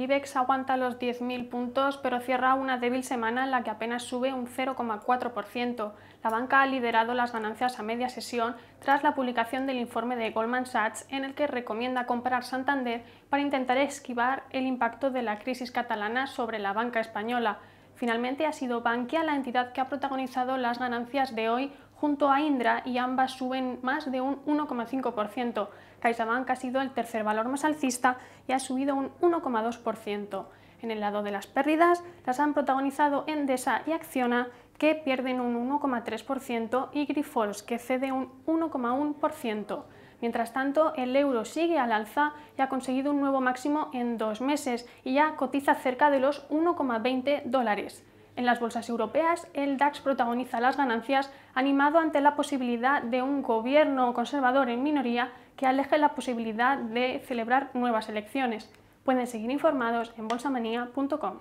IBEX aguanta los 10.000 puntos, pero cierra una débil semana en la que apenas sube un 0,4%. La banca ha liderado las ganancias a media sesión tras la publicación del informe de Goldman Sachs en el que recomienda comprar Santander para intentar esquivar el impacto de la crisis catalana sobre la banca española. Finalmente ha sido Bankia la entidad que ha protagonizado las ganancias de hoy junto a Indra y ambas suben más de un 1,5%. CaixaBank ha sido el tercer valor más alcista y ha subido un 1,2%. En el lado de las pérdidas, las han protagonizado Endesa y Acciona, que pierden un 1,3%, y Grifols, que cede un 1,1%. Mientras tanto, el euro sigue al alza y ha conseguido un nuevo máximo en dos meses y ya cotiza cerca de los 1,20 dólares. En las bolsas europeas, el DAX protagoniza las ganancias, animado ante la posibilidad de un gobierno conservador en minoría que aleje la posibilidad de celebrar nuevas elecciones. Pueden seguir informados en bolsamanía.com.